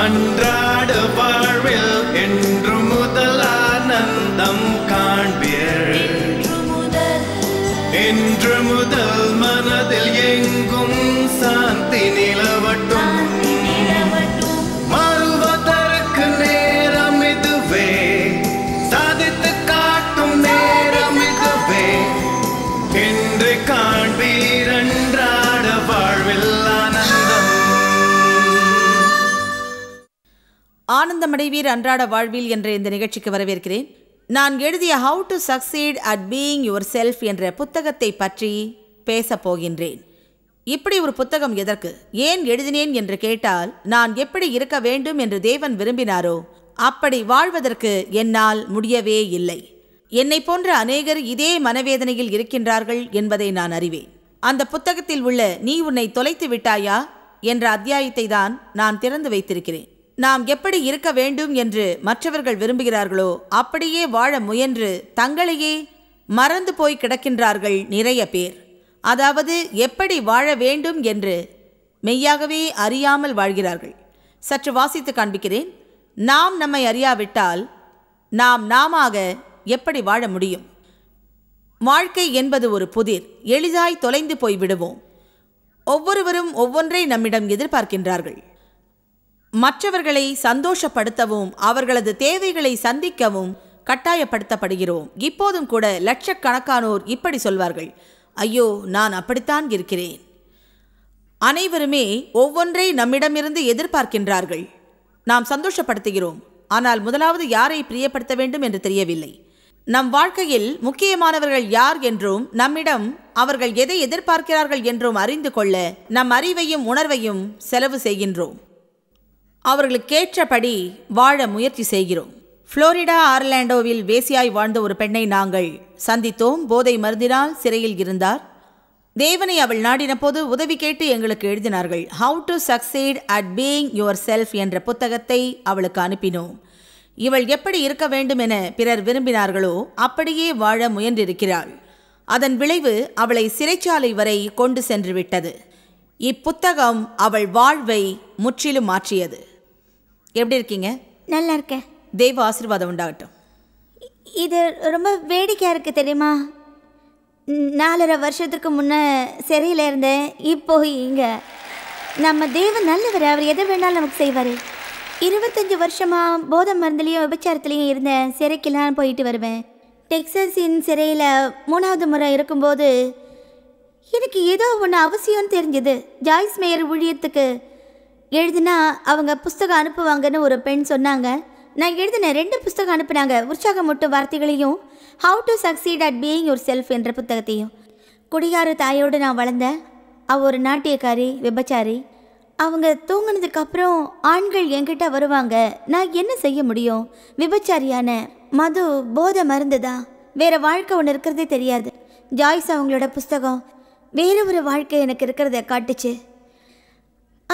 அன்றாட வாழ்வில் என் ஆனந்தமடைவீர் அன்றாட வாழ்வில் என்ற இந்த நிகழ்ச்சிக்கு வரவேற்கிறேன் நான் எழுதிய how to succeed at being yourself என்ற புத்தகத்தை பற்றி பேசப் போகின்றேன் இப்படி ஒரு புத்தகம் எதற்கு ஏன் எழுதினேன் என்று கேட்டால் நான் எப்படி இருக்க வேண்டும் என்று தேவன் விரும்பினாரோ அப்படி வாழ்வதற்கு என்னால் முடியவே இல்லை என்னை போன்ற அநேகர் இதே மனவேதனையில் இருக்கின்றார்கள் என்பதை நான் அறிவேன் அந்த புத்தகத்தில் உள்ள நீ உன்னை தொலைத்து விட்டாயா என்ற அத்தியாயத்தை தான் நான் திறந்து வைத்திருக்கிறேன் நாம் எப்படி இருக்க வேண்டும் என்று மற்றவர்கள் விரும்புகிறார்களோ அப்படியே வாழ முயன்று தங்களையே மறந்து போய் கிடக்கின்றார்கள் நிறைய பேர் அதாவது எப்படி வாழ வேண்டும் என்று மெய்யாகவே அறியாமல் வாழ்கிறார்கள் சற்று வாசித்து காண்பிக்கிறேன் நாம் நம்மை அறியாவிட்டால் நாம் நாமாக எப்படி வாழ முடியும் வாழ்க்கை என்பது ஒரு புதிர் எளிதாய் தொலைந்து போய்விடுவோம் ஒவ்வொருவரும் ஒவ்வொன்றை நம்மிடம் எதிர்பார்க்கின்றார்கள் மற்றவர்களை சந்தோஷப்படுத்தவும் அவர்களது தேவைகளை சந்திக்கவும் கட்டாயப்படுத்தப்படுகிறோம் இப்போதும் கூட லட்சக்கணக்கானோர் இப்படி சொல்வார்கள் ஐயோ நான் அப்படித்தான் இருக்கிறேன் அனைவருமே ஒவ்வொன்றை நம்மிடமிருந்து எதிர்பார்க்கின்றார்கள் நாம் சந்தோஷப்படுத்துகிறோம் ஆனால் முதலாவது யாரை பிரியப்படுத்த வேண்டும் என்று தெரியவில்லை நம் வாழ்க்கையில் முக்கியமானவர்கள் யார் என்றும் நம்மிடம் அவர்கள் எதை எதிர்பார்க்கிறார்கள் என்றும் அறிந்து கொள்ள நம் அறிவையும் உணர்வையும் செலவு செய்கின்றோம் அவர்களுக்கேற்றபடி வாழ முயற்சி செய்கிறோம் புளோரிடா ஆர்லாண்டோவில் வேசியாய் வாழ்ந்த ஒரு பெண்ணை நாங்கள் சந்தித்தோம் போதை மருந்தினால் சிறையில் இருந்தார் தேவனை அவள் நாடின போது உதவி கேட்டு எங்களுக்கு எழுதினார்கள் how to succeed at being yourself என்ற புத்தகத்தை அவளுக்கு அனுப்பினோம் இவள் எப்படி இருக்க வேண்டும் என பிறர் விரும்பினார்களோ அப்படியே வாழ முயன்றிருக்கிறாள் அதன் விளைவு அவளை சிறைச்சாலை வரை கொண்டு சென்று விட்டது இப்புத்தகம் அவள் வாழ்வை முற்றிலும் மாற்றியது எப்படி இருக்கீங்க நல்லா இருக்கேன் தெய்வ ஆசீர்வாதம் உண்டாகட்டும் இது ரொம்ப வேடிக்கையாக இருக்குது தெரியுமா நாலரை வருஷத்துக்கு முன்னே சிறையில் இருந்தேன் இப்போ இங்கே நம்ம தெய்வம் நல்லவர் அவர் எதை வேணாலும் நமக்கு செய்வார் இருபத்தஞ்சி வருஷமாக போதை மருந்துலேயும் விபச்சாரத்துலேயும் இருந்தேன் சிறைக்கெல்லாம் போயிட்டு வருவேன் டெக்ஸஸின் சிறையில் மூணாவது முறை இருக்கும்போது எனக்கு ஏதோ ஒன்று அவசியம்னு தெரிஞ்சது ஜாய்ஸ் மேயர் ஊழியத்துக்கு எழுதினா அவங்க புஸ்தகம் அனுப்புவாங்கன்னு ஒரு பெண் சொன்னாங்க நான் எழுதின ரெண்டு புஸ்தகம் அனுப்புனாங்க உற்சாகமூட்டும் வார்த்தைகளையும் how to succeed at being yourself என்ற புத்தகத்தையும் குடியாறு தாயோடு நான் வளர்ந்தேன் அவள் ஒரு நாட்டியக்காரி விபச்சாரி அவங்க தூங்கினதுக்கப்புறம் ஆண்கள் என்கிட்ட வருவாங்க நான் என்ன செய்ய முடியும் விபச்சாரியான மது போதை மருந்துதா வேறு வாழ்க்கை ஒன்று இருக்கிறதே தெரியாது ஜாய்ஸ் அவங்களோட புஸ்தகம் வேறு ஒரு வாழ்க்கை எனக்கு இருக்கிறத காட்டுச்சு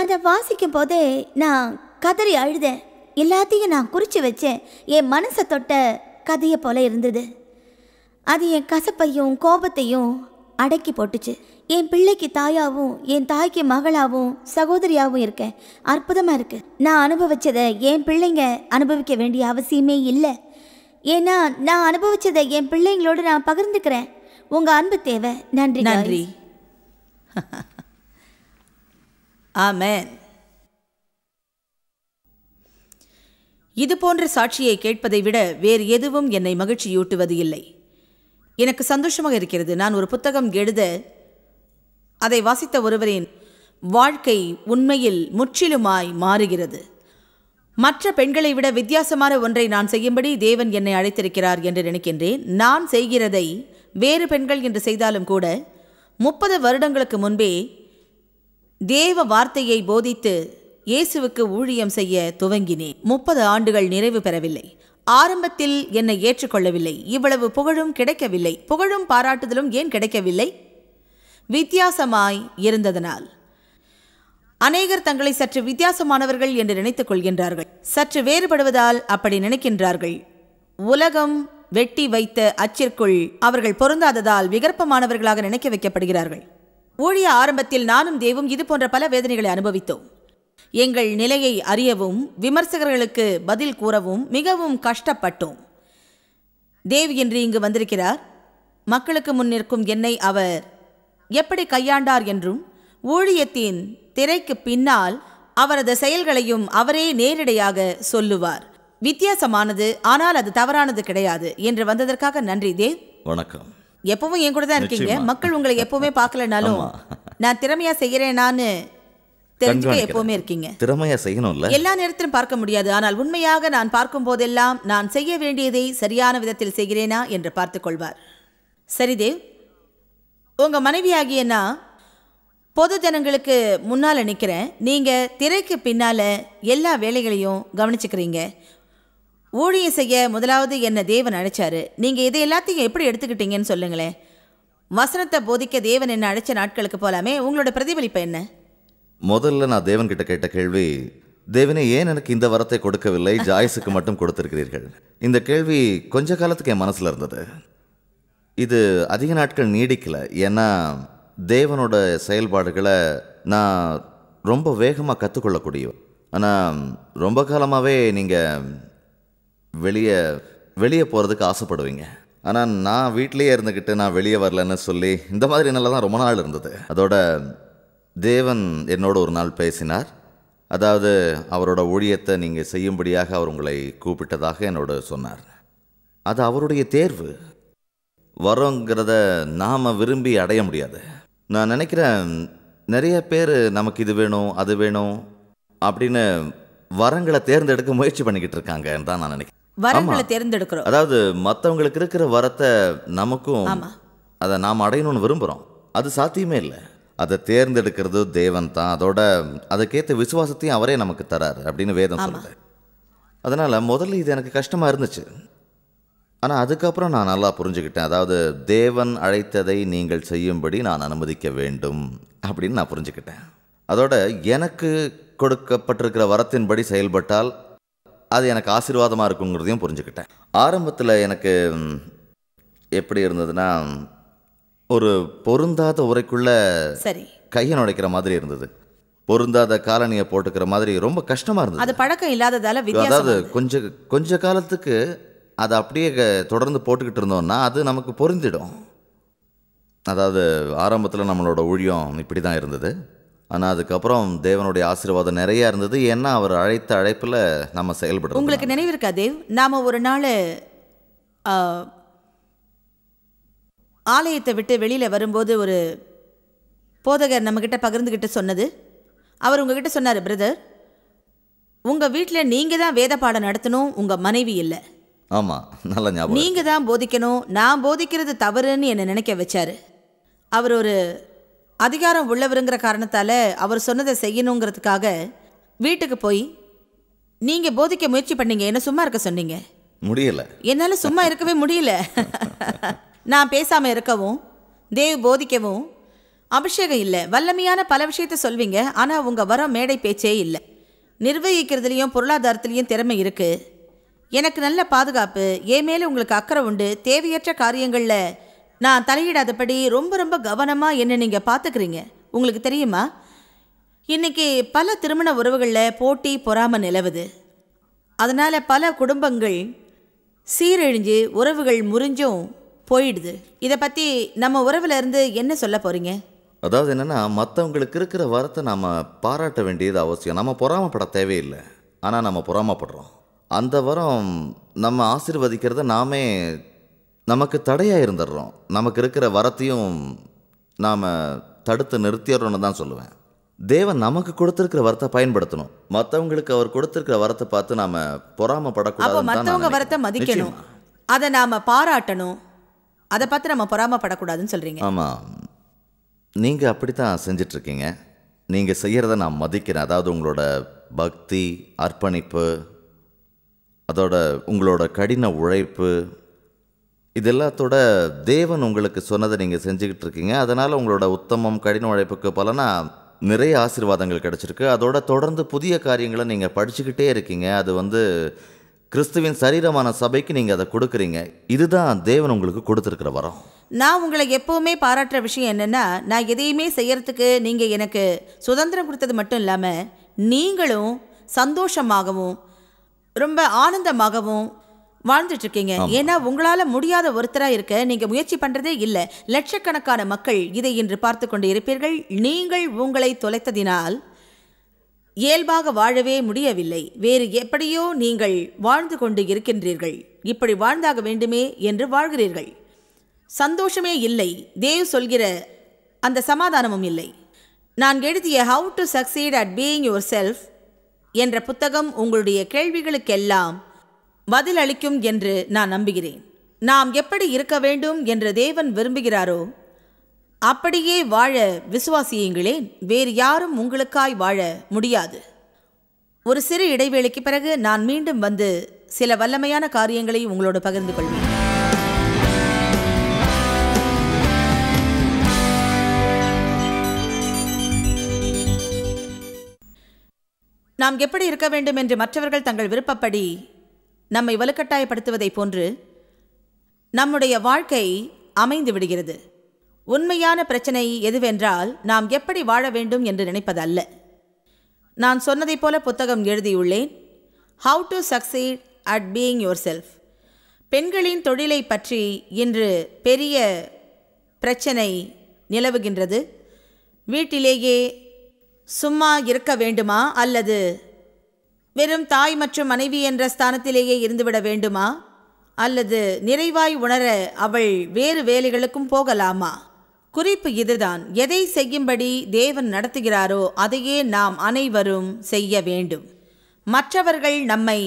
அதை வாசிக்கும் போதே நான் கதறி அழுதேன் எல்லாத்தையும் நான் குறித்து வச்சேன் என் மனசை தொட்ட கதையை போல இருந்தது அது என் கசப்பையும் கோபத்தையும் அடக்கி போட்டுச்சு என் பிள்ளைக்கு தாயாகவும் என் தாய்க்கு மகளாகவும் சகோதரியாகவும் இருக்கேன் அற்புதமாக இருக்குது நான் அனுபவித்ததை என் பிள்ளைங்க அனுபவிக்க வேண்டிய அவசியமே இல்லை ஏன்னா நான் அனுபவித்ததை என் பிள்ளைங்களோடு நான் பகிர்ந்துக்கிறேன் உங்கள் அன்பு தேவை நன்றி நன்றி ஆமேன் இதுபோன்ற சாட்சியை கேட்பதை விட வேறு எதுவும் என்னை மகிழ்ச்சியூட்டுவது இல்லை எனக்கு சந்தோஷமாக இருக்கிறது நான் ஒரு புத்தகம் எழுத அதை வாசித்த ஒருவரின் வாழ்க்கை உண்மையில் முற்றிலுமாய் மாறுகிறது மற்ற பெண்களை விட வித்தியாசமான ஒன்றை நான் செய்யும்படி தேவன் என்னை அழைத்திருக்கிறார் என்று நினைக்கின்றேன் நான் செய்கிறதை வேறு பெண்கள் என்று செய்தாலும் கூட முப்பது வருடங்களுக்கு முன்பே தேவ வார்த்தையை போதித்து இயேசுவுக்கு ஊழியம் செய்ய துவங்கினேன் முப்பது ஆண்டுகள் நிறைவு பெறவில்லை ஆரம்பத்தில் என்னை ஏற்றுக்கொள்ளவில்லை இவ்வளவு புகழும் கிடைக்கவில்லை புகழும் பாராட்டுதலும் ஏன் கிடைக்கவில்லை வித்தியாசமாய் இருந்ததனால் அநேகர் தங்களை சற்று வித்தியாசமானவர்கள் என்று நினைத்துக் கொள்கின்றார்கள் சற்று வேறுபடுவதால் அப்படி நினைக்கின்றார்கள் உலகம் வெட்டி வைத்த அச்சிற்குள் அவர்கள் பொருந்தாததால் விகற்பமானவர்களாக நினைக்க வைக்கப்படுகிறார்கள் ஊழிய ஆரம்பத்தில் நானும் தேவும் இது போன்ற பல வேதனைகளை அனுபவித்தோம் எங்கள் நிலையை அறியவும் விமர்சகர்களுக்கு பதில் கூறவும் மிகவும் கஷ்டப்பட்டோம் தேவ் என்று இங்கு வந்திருக்கிறார் மக்களுக்கு முன் நிற்கும் என்னை அவர் எப்படி கையாண்டார் என்றும் ஊழியத்தின் திரைக்கு பின்னால் அவரது செயல்களையும் அவரே நேரிடையாக சொல்லுவார் வித்தியாசமானது ஆனால் அது தவறானது கிடையாது என்று வந்ததற்காக நன்றி தேவ் வணக்கம் எப்பவும் என் கூட தான் இருக்கீங்க மக்கள் உங்களை எப்பவுமே பார்க்கலனாலும் நான் திறமையா செய்யறேனான்னு தெரிஞ்சுக்க எப்பவுமே இருக்கீங்க திறமையா செய்யணும்ல எல்லா நேரத்திலும் பார்க்க முடியாது ஆனால் உண்மையாக நான் பார்க்கும் போதெல்லாம் நான் செய்ய வேண்டியதை சரியான விதத்தில் செய்கிறேனா என்று பார்த்து கொள்வார் சரிதேவ் உங்க மனைவியாகிய நான் பொது ஜனங்களுக்கு முன்னால் நிற்கிறேன் நீங்கள் திரைக்கு பின்னால எல்லா வேலைகளையும் கவனிச்சுக்கிறீங்க ஊழியம் செய்ய முதலாவது என்னை தேவன் அழைச்சாரு நீங்கள் இதை எல்லாத்தையும் எப்படி எடுத்துக்கிட்டீங்கன்னு சொல்லுங்களேன் வசனத்தை போதிக்க தேவன் என்ன அழைச்ச நாட்களுக்கு போலாமே உங்களோட பிரதிபலிப்பு என்ன முதல்ல நான் தேவன்கிட்ட கேட்ட கேள்வி தேவனே ஏன் எனக்கு இந்த வரத்தை கொடுக்கவில்லை ஜாய்ஸுக்கு மட்டும் கொடுத்திருக்கிறீர்கள் இந்த கேள்வி கொஞ்ச காலத்துக்கு என் மனசில் இருந்தது இது அதிக நாட்கள் நீடிக்கல ஏன்னா தேவனோட செயல்பாடுகளை நான் ரொம்ப வேகமாக கற்றுக்கொள்ளக்கூடிய ஆனால் ரொம்ப காலமாகவே நீங்கள் வெளியே வெளியே போகிறதுக்கு ஆசைப்படுவீங்க ஆனால் நான் வீட்லேயே இருந்துக்கிட்டு நான் வெளியே வரலன்னு சொல்லி இந்த மாதிரி நல்லா தான் ரொம்ப நாள் இருந்தது அதோட தேவன் என்னோட ஒரு நாள் பேசினார் அதாவது அவரோட ஊழியத்தை நீங்கள் செய்யும்படியாக அவர் உங்களை கூப்பிட்டதாக என்னோட சொன்னார் அது அவருடைய தேர்வு வரோங்கிறத நாம் விரும்பி அடைய முடியாது நான் நினைக்கிறேன் நிறைய பேர் நமக்கு இது வேணும் அது வேணும் அப்படின்னு வரங்களை தேர்ந்தெடுக்க முயற்சி பண்ணிக்கிட்டு இருக்காங்கன்னு தான் நான் நினைக்கிறேன் வரங்களை தேர்ந்தெடுக்கிறோம் அதாவது மற்றவங்களுக்கு இருக்கிற வரத்தை நமக்கும் அதை நாம் அடையணும்னு விரும்புகிறோம் அது சாத்தியமே இல்லை அதை தேர்ந்தெடுக்கிறது தேவன் தான் அதோட அதுக்கேற்ற விசுவாசத்தையும் அவரே நமக்கு தராரு அப்படின்னு வேதம் சொல்லுது அதனால் முதல்ல இது எனக்கு கஷ்டமாக இருந்துச்சு ஆனால் அதுக்கப்புறம் நான் நல்லா புரிஞ்சுக்கிட்டேன் அதாவது தேவன் அழைத்ததை நீங்கள் செய்யும்படி நான் அனுமதிக்க வேண்டும் அப்படின்னு நான் புரிஞ்சுக்கிட்டேன் அதோட எனக்கு கொடுக்கப்பட்டிருக்கிற வரத்தின்படி செயல்பட்டால் அது எனக்கு ஆசீர்வாதமாக இருக்குங்கிறதையும் புரிஞ்சுக்கிட்டேன் ஆரம்பத்தில் எனக்கு எப்படி இருந்ததுன்னா ஒரு பொருந்தாத உரைக்குள்ள சரி கையை நுழைக்கிற மாதிரி இருந்தது பொருந்தாத காலனியை போட்டுக்கிற மாதிரி ரொம்ப கஷ்டமாக இருந்தது அது பழக்கம் இல்லாததால அதாவது கொஞ்ச கொஞ்ச காலத்துக்கு அதை அப்படியே தொடர்ந்து போட்டுக்கிட்டு இருந்தோம்னா அது நமக்கு பொருந்திடும் அதாவது ஆரம்பத்தில் நம்மளோட ஊழியம் இப்படி தான் இருந்தது ஆனால் அதுக்கப்புறம் தேவனுடைய ஆசீர்வாதம் நிறையா இருந்தது ஏன்னா அவர் அழைத்த அழைப்பில் நம்ம செயல்படுறோம் உங்களுக்கு நினைவு இருக்கா தேவ் நாம் ஒரு நாள் ஆலயத்தை விட்டு வெளியில் வரும்போது ஒரு போதகர் நம்மக்கிட்ட பகிர்ந்துக்கிட்டு சொன்னது அவர் உங்ககிட்ட சொன்னார் பிரதர் உங்கள் வீட்டில் நீங்கள் தான் வேத பாடம் நடத்தணும் உங்கள் மனைவி இல்லை ஆமாம் நல்ல ஞாபகம் நீங்கள் தான் போதிக்கணும் நான் போதிக்கிறது தவறுன்னு என்னை நினைக்க வச்சார் அவர் ஒரு அதிகாரம் உள்ளவருங்கிற காரணத்தால் அவர் சொன்னதை செய்யணுங்கிறதுக்காக வீட்டுக்கு போய் நீங்கள் போதிக்க முயற்சி பண்ணீங்க என்ன சும்மா இருக்க சொன்னீங்க முடியல என்னால் சும்மா இருக்கவே முடியல நான் பேசாமல் இருக்கவும் தேவ் போதிக்கவும் அபிஷேகம் இல்லை வல்லமையான பல விஷயத்த சொல்வீங்க ஆனால் உங்கள் வர மேடை பேச்சே இல்லை நிர்வகிக்கிறதுலையும் பொருளாதாரத்துலேயும் திறமை இருக்குது எனக்கு நல்ல பாதுகாப்பு ஏ மேலே உங்களுக்கு அக்கறை உண்டு தேவையற்ற காரியங்களில் நான் தலையிடாதபடி ரொம்ப ரொம்ப கவனமாக என்ன நீங்கள் பார்த்துக்கிறீங்க உங்களுக்கு தெரியுமா இன்றைக்கி பல திருமண உறவுகளில் போட்டி பொறாமல் நிலவுது அதனால் பல குடும்பங்கள் சீரழிஞ்சு உறவுகள் முறிஞ்சும் போயிடுது இதை பற்றி நம்ம உறவில் இருந்து என்ன சொல்ல போகிறீங்க அதாவது என்னென்னா மற்றவங்களுக்கு இருக்கிற வரத்தை நாம் பாராட்ட வேண்டியது அவசியம் நம்ம பொறாமப்பட தேவையில்லை ஆனால் நம்ம பொறாமப்படுறோம் அந்த வரம் நம்ம ஆசிர்வதிக்கிறத நாமே நமக்கு தடையாக இருந்துடுறோம் நமக்கு இருக்கிற வரத்தையும் நாம் தடுத்து நிறுத்திடுறோன்னு தான் சொல்லுவேன் தேவன் நமக்கு கொடுத்துருக்கிற வரத்தை பயன்படுத்தணும் மற்றவங்களுக்கு அவர் கொடுத்துருக்கிற வரத்தை பார்த்து நாம் பொறாமப்படக்கூடாது மற்றவங்க வரத்தை மதிக்கணும் அதை நாம் பாராட்டணும் அதை பார்த்து நம்ம பொறாமப்படக்கூடாதுன்னு சொல்கிறீங்க ஆமாம் நீங்கள் அப்படி தான் செஞ்சிட்ருக்கீங்க நீங்கள் செய்கிறத நான் மதிக்கிறேன் அதாவது உங்களோட பக்தி அர்ப்பணிப்பு அதோட உங்களோட கடின உழைப்பு இதெல்லாத்தோட தேவன் உங்களுக்கு சொன்னதை நீங்கள் செஞ்சுக்கிட்டு இருக்கீங்க அதனால் உங்களோட உத்தமம் கடின உழைப்புக்கு பலனாக நிறைய ஆசீர்வாதங்கள் கிடச்சிருக்கு அதோட தொடர்ந்து புதிய காரியங்களை நீங்கள் படிச்சுக்கிட்டே இருக்கீங்க அது வந்து கிறிஸ்துவின் சரீரமான சபைக்கு நீங்கள் அதை கொடுக்குறீங்க இதுதான் தேவன் உங்களுக்கு கொடுத்துருக்குற வரம் நான் உங்களை எப்போவுமே பாராட்டுற விஷயம் என்னென்னா நான் எதையுமே செய்கிறதுக்கு நீங்கள் எனக்கு சுதந்திரம் கொடுத்தது மட்டும் இல்லாமல் நீங்களும் சந்தோஷமாகவும் ரொம்ப ஆனந்தமாகவும் வாழ்ந்துட்டு இருக்கீங்க ஏன்னா உங்களால முடியாத ஒருத்தராக இருக்க நீங்க முயற்சி பண்றதே இல்லை லட்சக்கணக்கான மக்கள் இதை இன்று பார்த்து கொண்டு இருப்பீர்கள் நீங்கள் உங்களை தொலைத்ததினால் இயல்பாக வாழவே முடியவில்லை வேறு எப்படியோ நீங்கள் வாழ்ந்து கொண்டு இருக்கின்றீர்கள் இப்படி வாழ்ந்தாக வேண்டுமே என்று வாழ்கிறீர்கள் சந்தோஷமே இல்லை தேவ் சொல்கிற அந்த சமாதானமும் இல்லை நான் எழுதிய how to succeed at being yourself என்ற புத்தகம் உங்களுடைய கேள்விகளுக்கெல்லாம் பதில் அளிக்கும் என்று நான் நம்புகிறேன் நாம் எப்படி இருக்க வேண்டும் என்று தேவன் விரும்புகிறாரோ அப்படியே வாழ விசுவாசியுங்களேன் வேறு யாரும் உங்களுக்காய் வாழ முடியாது ஒரு சிறு இடைவேளைக்கு பிறகு நான் மீண்டும் வந்து சில வல்லமையான காரியங்களை உங்களோடு பகிர்ந்து கொள்வேன் நாம் எப்படி இருக்க வேண்டும் என்று மற்றவர்கள் தங்கள் விருப்பப்படி நம்மை வலுக்கட்டாயப்படுத்துவதைப் போன்று நம்முடைய வாழ்க்கை அமைந்து விடுகிறது உண்மையான பிரச்சனை எதுவென்றால் நாம் எப்படி வாழ வேண்டும் என்று நினைப்பதல்ல நான் சொன்னதைப் போல புத்தகம் எழுதியுள்ளேன் how to succeed at being yourself பெண்களின் தொழிலை பற்றி இன்று பெரிய பிரச்சனை நிலவுகின்றது வீட்டிலேயே சும்மா இருக்க வேண்டுமா அல்லது வெறும் தாய் மற்றும் மனைவி என்ற ஸ்தானத்திலேயே இருந்துவிட வேண்டுமா அல்லது நிறைவாய் உணர அவள் வேறு வேலைகளுக்கும் போகலாமா குறிப்பு இதுதான் எதை செய்யும்படி தேவன் நடத்துகிறாரோ அதையே நாம் அனைவரும் செய்ய வேண்டும் மற்றவர்கள் நம்மை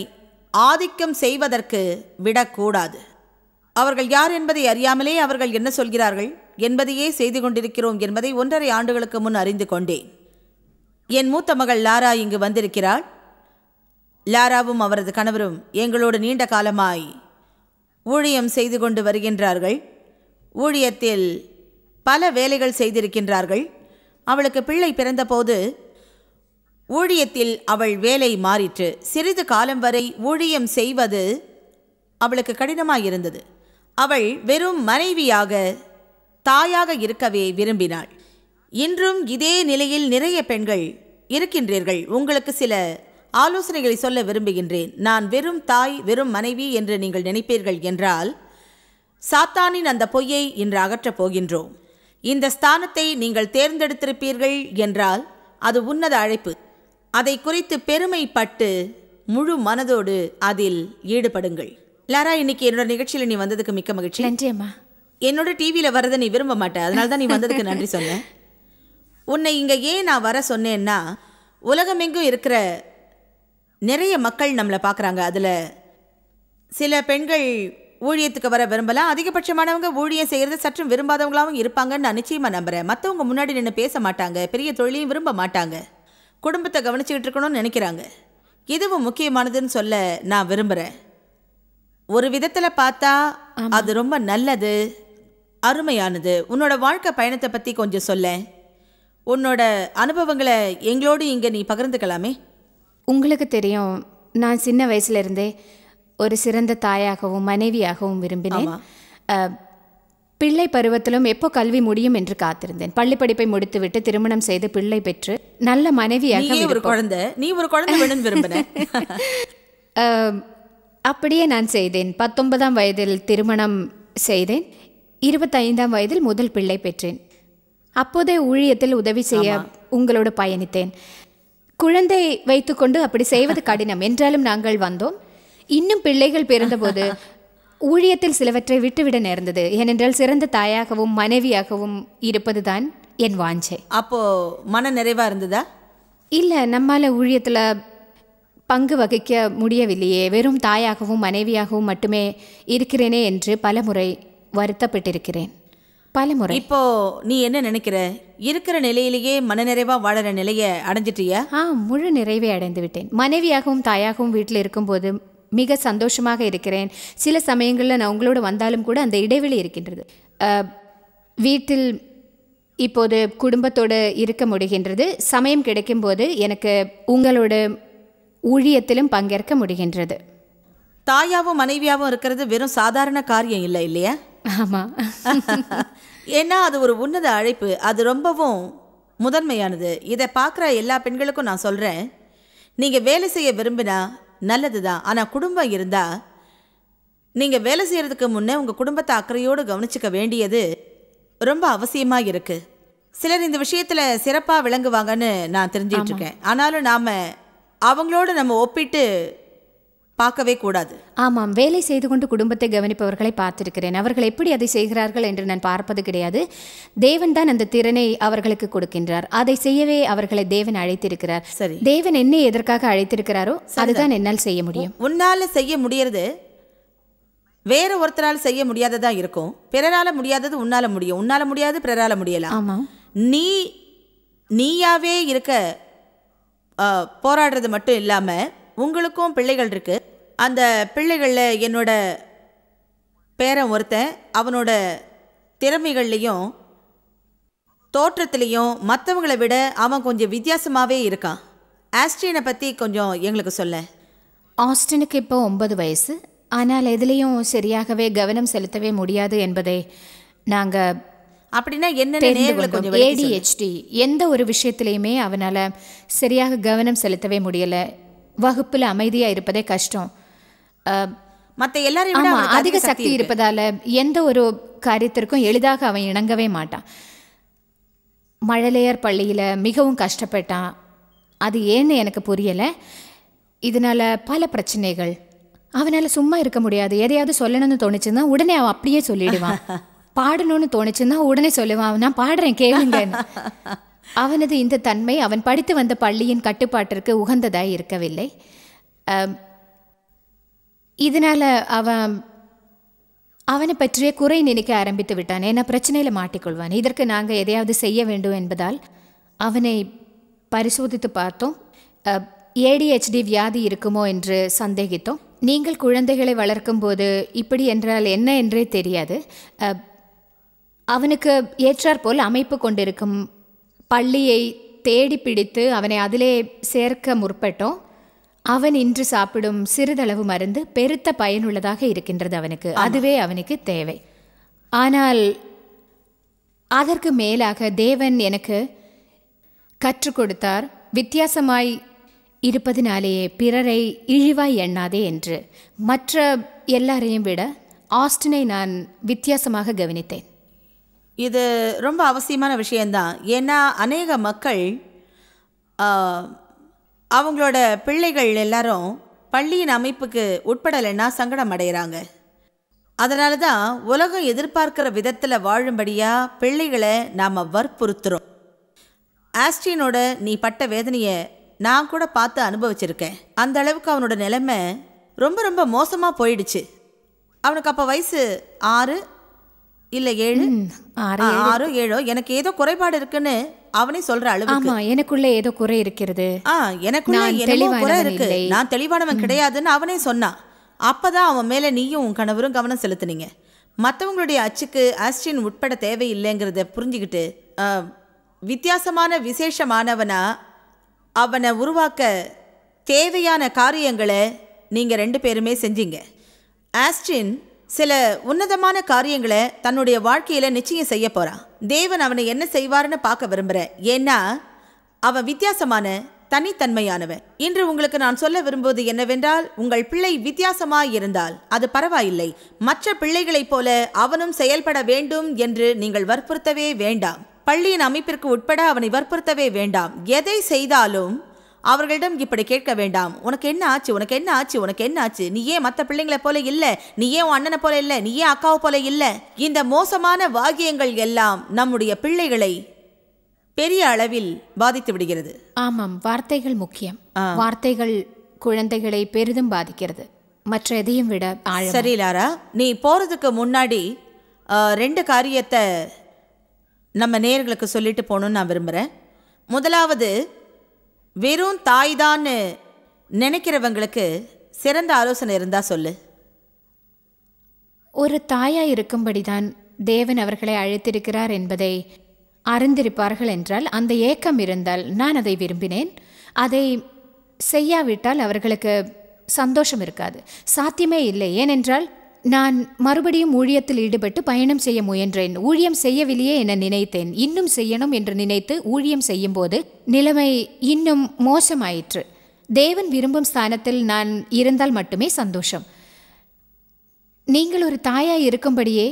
ஆதிக்கம் செய்வதற்கு விடக்கூடாது அவர்கள் யார் என்பதை அறியாமலே அவர்கள் என்ன சொல்கிறார்கள் என்பதையே செய்து கொண்டிருக்கிறோம் என்பதை ஒன்றரை ஆண்டுகளுக்கு முன் அறிந்து கொண்டேன் என் மூத்த மகள் லாரா இங்கு வந்திருக்கிறாள் லாராவும் அவரது கணவரும் எங்களோடு நீண்ட காலமாய் ஊழியம் செய்து கொண்டு வருகின்றார்கள் ஊழியத்தில் பல வேலைகள் செய்திருக்கின்றார்கள் அவளுக்கு பிள்ளை பிறந்தபோது ஊழியத்தில் அவள் வேலை மாறிற்று சிறிது காலம் வரை ஊழியம் செய்வது அவளுக்கு கடினமாயிருந்தது அவள் வெறும் மனைவியாக தாயாக இருக்கவே விரும்பினாள் இன்றும் இதே நிலையில் நிறைய பெண்கள் இருக்கின்றீர்கள் உங்களுக்கு சில ஆலோசனைகளை சொல்ல விரும்புகின்றேன் நான் வெறும் தாய் வெறும் மனைவி என்று நீங்கள் நினைப்பீர்கள் என்றால் சாத்தானின் அந்த பொய்யை இன்று அகற்றப் போகின்றோம் இந்த ஸ்தானத்தை நீங்கள் தேர்ந்தெடுத்திருப்பீர்கள் என்றால் அது உன்னத அழைப்பு அதை குறித்து பெருமைப்பட்டு முழு மனதோடு அதில் ஈடுபடுங்கள் லாரா இன்னைக்கு என்னோட நிகழ்ச்சியில் நீ வந்ததுக்கு மிக்க மகிழ்ச்சி நன்றி அம்மா என்னோட டிவியில் வரத நீ விரும்ப மாட்டே அதனால தான் நீ வந்ததுக்கு நன்றி சொன்னேன் உன்னை இங்கே ஏன் நான் வர சொன்னேன்னா உலகமெங்கும் இருக்கிற நிறைய மக்கள் நம்மளை பார்க்குறாங்க அதில் சில பெண்கள் ஊழியத்துக்கு வர விரும்பலாம் அதிகபட்சமானவங்க ஊழியம் செய்கிறது சற்றும் விரும்பாதவங்களாகவும் இருப்பாங்கன்னு நான் நிச்சயமாக நம்புகிறேன் மற்றவங்க முன்னாடி நின்று பேச மாட்டாங்க பெரிய தொழிலையும் விரும்ப மாட்டாங்க குடும்பத்தை கவனிச்சுக்கிட்டு இருக்கணும்னு நினைக்கிறாங்க இதுவும் முக்கியமானதுன்னு சொல்ல நான் விரும்புகிறேன் ஒரு விதத்தில் பார்த்தா அது ரொம்ப நல்லது அருமையானது உன்னோட வாழ்க்கை பயணத்தை பற்றி கொஞ்சம் சொல்ல உன்னோட அனுபவங்களை எங்களோடு இங்கே நீ பகிர்ந்துக்கலாமே உங்களுக்கு தெரியும் நான் சின்ன வயசுல இருந்தே ஒரு சிறந்த தாயாகவும் மனைவியாகவும் விரும்பினேன் பிள்ளை பருவத்திலும் எப்போ கல்வி முடியும் என்று காத்திருந்தேன் பள்ளி படிப்பை முடித்துவிட்டு திருமணம் செய்து பிள்ளை பெற்று நல்ல மனைவியாக ஒரு குழந்தை நீ ஒரு குழந்தை அப்படியே நான் செய்தேன் பத்தொன்பதாம் வயதில் திருமணம் செய்தேன் இருபத்தைந்தாம் வயதில் முதல் பிள்ளை பெற்றேன் அப்போதே ஊழியத்தில் உதவி செய்ய உங்களோடு பயணித்தேன் குழந்தை வைத்துக்கொண்டு அப்படி செய்வது கடினம் என்றாலும் நாங்கள் வந்தோம் இன்னும் பிள்ளைகள் பிறந்தபோது ஊழியத்தில் சிலவற்றை விட்டுவிட நேர்ந்தது ஏனென்றால் சிறந்த தாயாகவும் மனைவியாகவும் இருப்பதுதான் என் வாஞ்சை அப்போ மன நிறைவா இருந்ததா இல்லை நம்மால் ஊழியத்தில் பங்கு வகிக்க முடியவில்லையே வெறும் தாயாகவும் மனைவியாகவும் மட்டுமே இருக்கிறேனே என்று பலமுறை வருத்தப்பட்டிருக்கிறேன் பலமுறை இப்போ நீ என்ன நினைக்கிற இருக்கிற நிலையிலேயே மனநிறைவா வாழற நிலைய அடைஞ்சிட்டியா ஆ முழு நிறைவை அடைந்து விட்டேன் மனைவியாகவும் தாயாகவும் வீட்டில் இருக்கும்போது மிக சந்தோஷமாக இருக்கிறேன் சில சமயங்களில் நான் உங்களோட வந்தாலும் கூட அந்த இடைவெளி இருக்கின்றது வீட்டில் இப்போது குடும்பத்தோடு இருக்க முடிகின்றது சமயம் கிடைக்கும்போது எனக்கு உங்களோட ஊழியத்திலும் பங்கேற்க முடிகின்றது தாயாவும் மனைவியாகவும் இருக்கிறது வெறும் சாதாரண காரியம் இல்லை இல்லையா ஆமாம் ஏன்னா அது ஒரு உன்னத அழைப்பு அது ரொம்பவும் முதன்மையானது இதை பார்க்குற எல்லா பெண்களுக்கும் நான் சொல்கிறேன் நீங்கள் வேலை செய்ய விரும்பினா நல்லது தான் ஆனால் குடும்பம் இருந்தால் நீங்கள் வேலை செய்கிறதுக்கு முன்னே உங்கள் குடும்பத்தை அக்கறையோடு கவனிச்சிக்க வேண்டியது ரொம்ப அவசியமாக இருக்குது சிலர் இந்த விஷயத்தில் சிறப்பாக விளங்குவாங்கன்னு நான் தெரிஞ்சிட்ருக்கேன் ஆனாலும் நாம் அவங்களோட நம்ம ஒப்பிட்டு பார்க்கவே கூடாது ஆமாம் வேலை செய்து கொண்டு குடும்பத்தை கவனிப்பவர்களை பார்த்திருக்கிறேன் அவர்கள் எப்படி அதை செய்கிறார்கள் என்று நான் பார்ப்பது கிடையாது தேவன் தான் அந்த திறனை அவர்களுக்கு கொடுக்கின்றார் அதை செய்யவே அவர்களை தேவன் அழைத்திருக்கிறார் சரி தேவன் என்னை எதற்காக அழைத்திருக்கிறாரோ அதுதான் என்னால் செய்ய முடியும் உன்னால செய்ய முடியறது வேற ஒருத்தரால் செய்ய முடியாததா இருக்கும் பிறரால முடியாதது உன்னால முடியும் உன்னால முடியாது பிறரால முடியலாம் ஆமாம் நீ நீயாவே இருக்க போராடுறது மட்டும் இல்லாமல் உங்களுக்கும் பிள்ளைகள் இருக்குது அந்த பிள்ளைகளில் என்னோட பேரன் ஒருத்தன் அவனோட திறமைகள்லேயும் தோற்றத்துலேயும் மற்றவங்களை விட அவன் கொஞ்சம் வித்தியாசமாகவே இருக்கான் ஆஸ்டினை பற்றி கொஞ்சம் எங்களுக்கு சொல்ல ஆஸ்டினுக்கு இப்போ ஒன்பது வயசு ஆனால் எதுலேயும் சரியாகவே கவனம் செலுத்தவே முடியாது என்பதை நாங்கள் அப்படின்னா என்ன ஏடிஹெச்டி எந்த ஒரு விஷயத்துலையுமே அவனால் சரியாக கவனம் செலுத்தவே முடியலை வகுப்பில் அமைதியாக இருப்பதே கஷ்டம் மற்ற எல்லாரையும் அதிக சக்தி இருப்பதால எந்த ஒரு காரியத்திற்கும் எளிதாக அவன் இணங்கவே மாட்டான் மழலையர் பள்ளியில் மிகவும் கஷ்டப்பட்டான் அது ஏன்னு எனக்கு புரியலை இதனால் பல பிரச்சனைகள் அவனால் சும்மா இருக்க முடியாது எதையாவது சொல்லணும்னு தோணுச்சுன்னா உடனே அவன் அப்படியே சொல்லிடுவான் பாடணும்னு தோணுச்சுன்னா உடனே சொல்லுவான் நான் பாடுறேன் கேளுங்க அவனது இந்த தன்மை அவன் படித்து வந்த பள்ளியின் கட்டுப்பாட்டிற்கு உகந்ததாய் இருக்கவில்லை இதனால் அவன் அவனை பற்றிய குறை நினைக்க ஆரம்பித்து விட்டான் ஏன்னா பிரச்சனையில் மாட்டிக்கொள்வான் இதற்கு நாங்கள் எதையாவது செய்ய வேண்டும் என்பதால் அவனை பரிசோதித்து பார்த்தோம் ஏடிஹெச்டி வியாதி இருக்குமோ என்று சந்தேகித்தோம் நீங்கள் குழந்தைகளை வளர்க்கும் போது இப்படி என்றால் என்ன என்றே தெரியாது அவனுக்கு ஏற்றாற்போல் அமைப்பு கொண்டிருக்கும் பள்ளியை தேடி பிடித்து அவனை அதிலே சேர்க்க முற்பட்டோம் அவன் இன்று சாப்பிடும் சிறிதளவு மருந்து பெருத்த பயனுள்ளதாக இருக்கின்றது அவனுக்கு அதுவே அவனுக்கு தேவை ஆனால் அதற்கு மேலாக தேவன் எனக்கு கற்றுக் கொடுத்தார் வித்தியாசமாய் இருப்பதினாலேயே பிறரை இழிவாய் எண்ணாதே என்று மற்ற எல்லாரையும் விட ஆஸ்டினை நான் வித்தியாசமாக கவனித்தேன் இது ரொம்ப அவசியமான விஷயந்தான் ஏன்னா அநேக மக்கள் அவங்களோட பிள்ளைகள் எல்லாரும் பள்ளியின் அமைப்புக்கு உட்படலைன்னா சங்கடம் அடைகிறாங்க அதனால தான் உலகம் எதிர்பார்க்கிற விதத்தில் வாழும்படியாக பிள்ளைகளை நாம் வற்புறுத்துகிறோம் ஆஸ்டினோட நீ பட்ட வேதனையை நான் கூட பார்த்து அனுபவிச்சிருக்கேன் அந்த அளவுக்கு அவனோட நிலைமை ரொம்ப ரொம்ப மோசமாக போயிடுச்சு அவனுக்கு அப்போ வயசு ஆறு இல்லை ஏழு ஆறு ஏழோ எனக்கு ஏதோ குறைபாடு இருக்குன்னு அவனே சொல்ற அளவுக்கு எனக்குள்ள ஏதோ குறை இருக்கிறது ஆ எனக்குள்ள குறை இருக்கு நான் தெளிவானவன் கிடையாதுன்னு அவனே சொன்னான் அப்பதான் அவன் மேல நீயும் உன் கணவரும் கவனம் செலுத்துனீங்க மற்றவங்களுடைய அச்சுக்கு ஆஸ்டின் உட்பட தேவையில்லைங்கிறத புரிஞ்சுக்கிட்டு வித்தியாசமான விசேஷமானவனா அவனை உருவாக்க தேவையான காரியங்களை நீங்கள் ரெண்டு பேருமே செஞ்சீங்க ஆஸ்டின் சில உன்னதமான காரியங்களை தன்னுடைய வாழ்க்கையில் நிச்சயம் செய்ய போகிறான் தேவன் அவனை என்ன செய்வார்னு பார்க்க விரும்புகிறேன் ஏன்னா அவன் வித்தியாசமான தனித்தன்மையானவன் இன்று உங்களுக்கு நான் சொல்ல விரும்புவது என்னவென்றால் உங்கள் பிள்ளை வித்தியாசமாக இருந்தால் அது பரவாயில்லை மற்ற பிள்ளைகளைப் போல அவனும் செயல்பட வேண்டும் என்று நீங்கள் வற்புறுத்தவே வேண்டாம் பள்ளியின் அமைப்பிற்கு உட்பட அவனை வற்புறுத்தவே வேண்டாம் எதை செய்தாலும் அவர்களிடம் இப்படி கேட்க வேண்டாம் உனக்கு என்ன ஆச்சு உனக்கு என்ன ஆச்சு உனக்கு என்ன ஆச்சு நீ ஏன் மற்ற பிள்ளைங்களை போல இல்லை நீ ஏன் அண்ணனை போல இல்லை நீ ஏன் அக்காவை போல இல்லை இந்த மோசமான வாகியங்கள் எல்லாம் நம்முடைய பிள்ளைகளை பெரிய அளவில் பாதித்து விடுகிறது ஆமாம் வார்த்தைகள் முக்கியம் வார்த்தைகள் குழந்தைகளை பெரிதும் பாதிக்கிறது மற்ற எதையும் விட சரி லாரா நீ போறதுக்கு முன்னாடி ரெண்டு காரியத்தை நம்ம நேர்களுக்கு சொல்லிட்டு போகணும்னு நான் விரும்புகிறேன் முதலாவது வெறும் தாய்தான்னு நினைக்கிறவங்களுக்கு சிறந்த ஆலோசனை இருந்தால் சொல்லு ஒரு தாயா இருக்கும்படிதான் தேவன் அவர்களை அழைத்திருக்கிறார் என்பதை அறிந்திருப்பார்கள் என்றால் அந்த ஏக்கம் இருந்தால் நான் அதை விரும்பினேன் அதை செய்யாவிட்டால் அவர்களுக்கு சந்தோஷம் இருக்காது சாத்தியமே இல்லை ஏனென்றால் நான் மறுபடியும் ஊழியத்தில் ஈடுபட்டு பயணம் செய்ய முயன்றேன் ஊழியம் செய்யவில்லையே என நினைத்தேன் இன்னும் செய்யணும் என்று நினைத்து ஊழியம் செய்யும்போது நிலைமை இன்னும் மோசமாயிற்று தேவன் விரும்பும் ஸ்தானத்தில் நான் இருந்தால் மட்டுமே சந்தோஷம் நீங்கள் ஒரு தாயாய் இருக்கும்படியே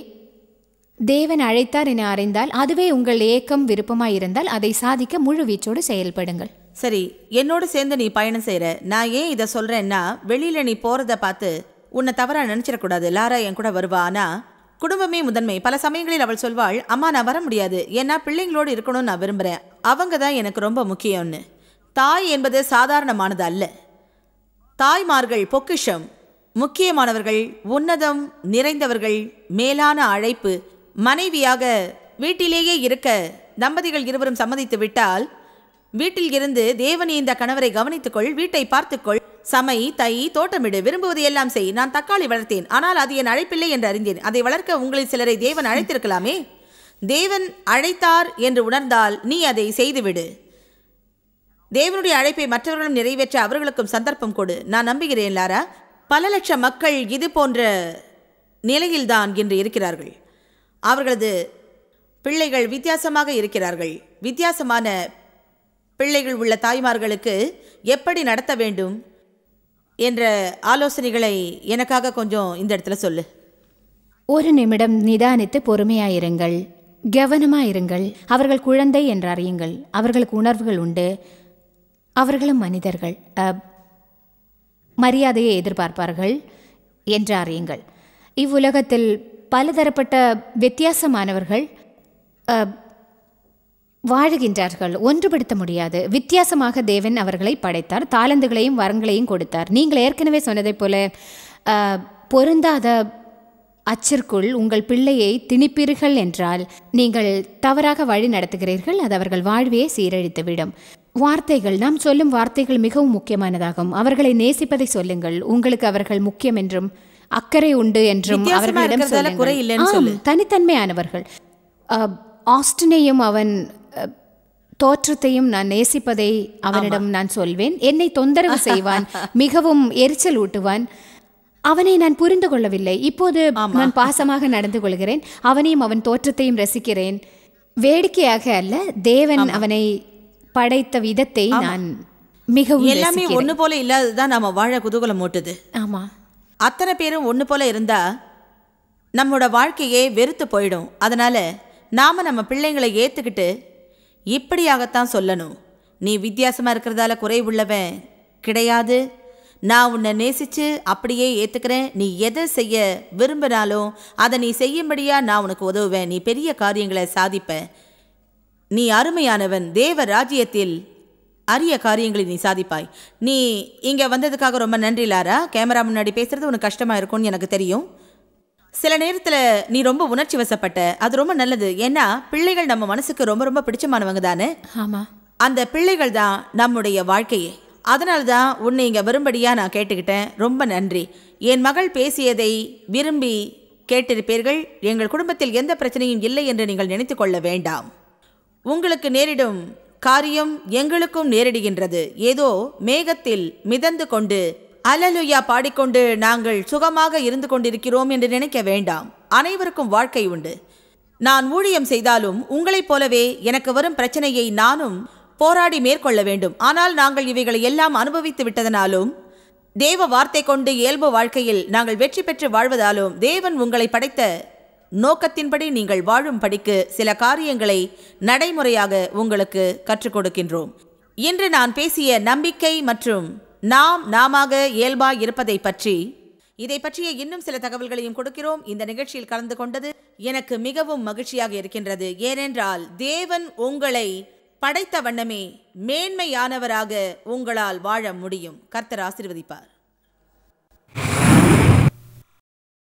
தேவன் அழைத்தார் என அறிந்தால் அதுவே உங்கள் ஏக்கம் விருப்பமாக இருந்தால் அதை சாதிக்க முழு வீச்சோடு செயல்படுங்கள் சரி என்னோடு சேர்ந்து நீ பயணம் செய்கிற நான் ஏன் இதை சொல்கிறேன்னா வெளியில் நீ போகிறத பார்த்து உன்னை தவறாக நினச்சிடக்கூடாது லாரா என் கூட வருவா ஆனால் குடும்பமே முதன்மை பல சமயங்களில் அவள் சொல்வாள் அம்மா நான் வர முடியாது ஏன்னா பிள்ளைங்களோடு இருக்கணும்னு நான் விரும்புகிறேன் அவங்க தான் எனக்கு ரொம்ப முக்கியம்னு தாய் என்பது சாதாரணமானது அல்ல தாய்மார்கள் பொக்கிஷம் முக்கியமானவர்கள் உன்னதம் நிறைந்தவர்கள் மேலான அழைப்பு மனைவியாக வீட்டிலேயே இருக்க தம்பதிகள் இருவரும் சம்மதித்து விட்டால் வீட்டில் இருந்து தேவனி இந்த கணவரை கவனித்துக்கொள் வீட்டை பார்த்துக்கொள் சமை தை தோட்டமிடு விரும்புவது எல்லாம் செய் நான் தக்காளி வளர்த்தேன் ஆனால் அது என் அழைப்பில்லை என்று அறிந்தேன் அதை வளர்க்க உங்களில் சிலரை தேவன் அழைத்திருக்கலாமே தேவன் அழைத்தார் என்று உணர்ந்தால் நீ அதை செய்துவிடு தேவனுடைய அழைப்பை மற்றவர்களும் நிறைவேற்ற அவர்களுக்கும் சந்தர்ப்பம் கொடு நான் நம்புகிறேன் லாரா பல லட்சம் மக்கள் இது போன்ற நிலையில்தான் என்று இருக்கிறார்கள் அவர்களது பிள்ளைகள் வித்தியாசமாக இருக்கிறார்கள் வித்தியாசமான பிள்ளைகள் உள்ள தாய்மார்களுக்கு எப்படி நடத்த வேண்டும் என்ற ஆலோசனைகளை எனக்காக கொஞ்சம் இந்த இடத்துல சொல்லு ஒரு நிமிடம் நிதானித்து பொறுமையாயிருங்கள் கவனமாயிருங்கள் அவர்கள் குழந்தை என்று அறியுங்கள் அவர்களுக்கு உணர்வுகள் உண்டு அவர்களும் மனிதர்கள் மரியாதையை எதிர்பார்ப்பார்கள் என்று அறியுங்கள் இவ்வுலகத்தில் பலதரப்பட்ட வித்தியாசமானவர்கள் வாழுகின்றார்கள் ஒன்றுபடுத்த முடியாது வித்தியாசமாக தேவன் அவர்களை படைத்தார் தாளந்துகளையும் வரங்களையும் கொடுத்தார் நீங்கள் ஏற்கனவே சொன்னதைப் போல பொருந்தாத அச்சிற்குள் உங்கள் பிள்ளையை திணிப்பீர்கள் என்றால் நீங்கள் தவறாக வழி நடத்துகிறீர்கள் அது அவர்கள் வாழ்வையை சீரழித்துவிடும் வார்த்தைகள் நாம் சொல்லும் வார்த்தைகள் மிகவும் முக்கியமானதாகும் அவர்களை நேசிப்பதை சொல்லுங்கள் உங்களுக்கு அவர்கள் முக்கியம் என்றும் அக்கறை உண்டு என்றும் அவர்களிடம் தனித்தன்மையானவர்கள் ஆஸ்டினையும் அவன் தோற்றத்தையும் நான் நேசிப்பதை அவனிடம் நான் சொல்வேன் என்னை தொந்தரவு செய்வான் மிகவும் எரிச்சல் ஊட்டுவான் அவனை நான் புரிந்து கொள்ளவில்லை இப்போது நான் பாசமாக நடந்து கொள்கிறேன் அவனையும் அவன் தோற்றத்தையும் ரசிக்கிறேன் வேடிக்கையாக அல்ல தேவன் அவனை படைத்த விதத்தை நான் மிகவும் எல்லாமே ஒன்று போல இல்லாததான் நம்ம வாழ குதூகலம் ஓட்டுது ஆமா அத்தனை பேரும் ஒன்று போல இருந்தா நம்மளோட வாழ்க்கையே வெறுத்து போயிடும் அதனால நாம நம்ம பிள்ளைங்களை ஏத்துக்கிட்டு இப்படியாகத்தான் சொல்லணும் நீ வித்தியாசமாக இருக்கிறதால குறை உள்ளவன் கிடையாது நான் உன்னை நேசித்து அப்படியே ஏற்றுக்கிறேன் நீ எதை செய்ய விரும்பினாலும் அதை நீ செய்யும்படியாக நான் உனக்கு உதவுவேன் நீ பெரிய காரியங்களை சாதிப்ப நீ அருமையானவன் தேவ ராஜ்யத்தில் அரிய காரியங்களை நீ சாதிப்பாய் நீ இங்கே வந்ததுக்காக ரொம்ப நன்றி லாரா கேமரா முன்னாடி பேசுகிறது உனக்கு கஷ்டமாக இருக்கும்னு எனக்கு தெரியும் சில நேரத்தில் நீ ரொம்ப உணர்ச்சி வசப்பட்ட அது ரொம்ப நல்லது ஏன்னா பிள்ளைகள் நம்ம மனசுக்கு ரொம்ப ரொம்ப பிடிச்சமானவங்க தானே ஆமாம் அந்த பிள்ளைகள் தான் நம்முடைய வாழ்க்கையே அதனால தான் உன்னை இங்கே வரும்படியாக நான் கேட்டுக்கிட்டேன் ரொம்ப நன்றி என் மகள் பேசியதை விரும்பி கேட்டிருப்பீர்கள் எங்கள் குடும்பத்தில் எந்த பிரச்சனையும் இல்லை என்று நீங்கள் நினைத்து கொள்ள வேண்டாம் உங்களுக்கு நேரிடும் காரியம் எங்களுக்கும் நேரிடுகின்றது ஏதோ மேகத்தில் மிதந்து கொண்டு அலலுயா பாடிக்கொண்டு நாங்கள் சுகமாக இருந்து கொண்டிருக்கிறோம் என்று நினைக்க வேண்டாம் அனைவருக்கும் வாழ்க்கை உண்டு நான் ஊழியம் செய்தாலும் உங்களைப் போலவே எனக்கு வரும் பிரச்சனையை நானும் போராடி மேற்கொள்ள வேண்டும் ஆனால் நாங்கள் இவைகளை எல்லாம் அனுபவித்து விட்டதனாலும் தேவ வார்த்தை கொண்டு இயல்பு வாழ்க்கையில் நாங்கள் வெற்றி பெற்று வாழ்வதாலும் தேவன் உங்களை படைத்த நோக்கத்தின்படி நீங்கள் வாழும் படிக்கு சில காரியங்களை நடைமுறையாக உங்களுக்கு கற்றுக் கொடுக்கின்றோம் இன்று நான் பேசிய நம்பிக்கை மற்றும் நாம் நாம இயல்பாய் இருப்பதை பற்றி இதை பற்றிய இன்னும் சில தகவல்களையும் கொடுக்கிறோம் இந்த நிகழ்ச்சியில் கலந்து கொண்டது எனக்கு மிகவும் மகிழ்ச்சியாக இருக்கின்றது ஏனென்றால் தேவன் உங்களை படைத்த வண்ணமே மேன்மையானவராக உங்களால் வாழ முடியும் கர்த்தர் ஆசிர்வதிப்பார்